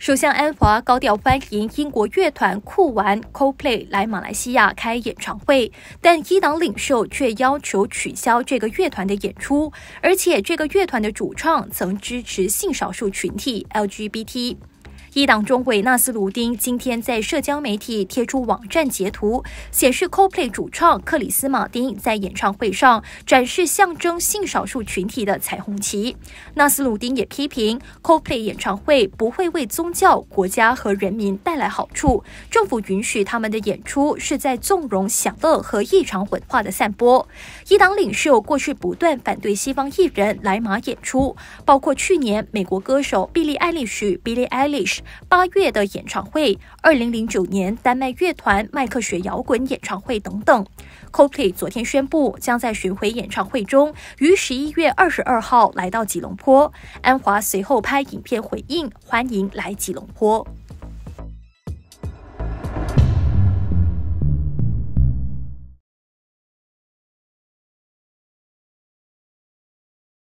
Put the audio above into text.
首相安华高调欢迎英国乐团酷玩 （Coldplay） 来马来西亚开演唱会，但伊朗领袖却要求取消这个乐团的演出，而且这个乐团的主创曾支持性少数群体 （LGBT）。一党中委纳斯鲁丁今天在社交媒体贴出网站截图，显示 CoPlay 主创克里斯马丁在演唱会上展示象征性少数群体的彩虹旗。纳斯鲁丁也批评 CoPlay 演唱会不会为宗教、国家和人民带来好处，政府允许他们的演出是在纵容享乐和异常文化的散播。一党领袖过去不断反对西方艺人来马演出，包括去年美国歌手碧莉艾丽许 （Billie Eilish）。八月的演唱会，二零零九年丹麦乐团麦克学摇滚演唱会等等。Coldplay 昨天宣布将在巡回演唱会中于十一月二十二号来到吉隆坡。安华随后拍影片回应，欢迎来吉隆坡。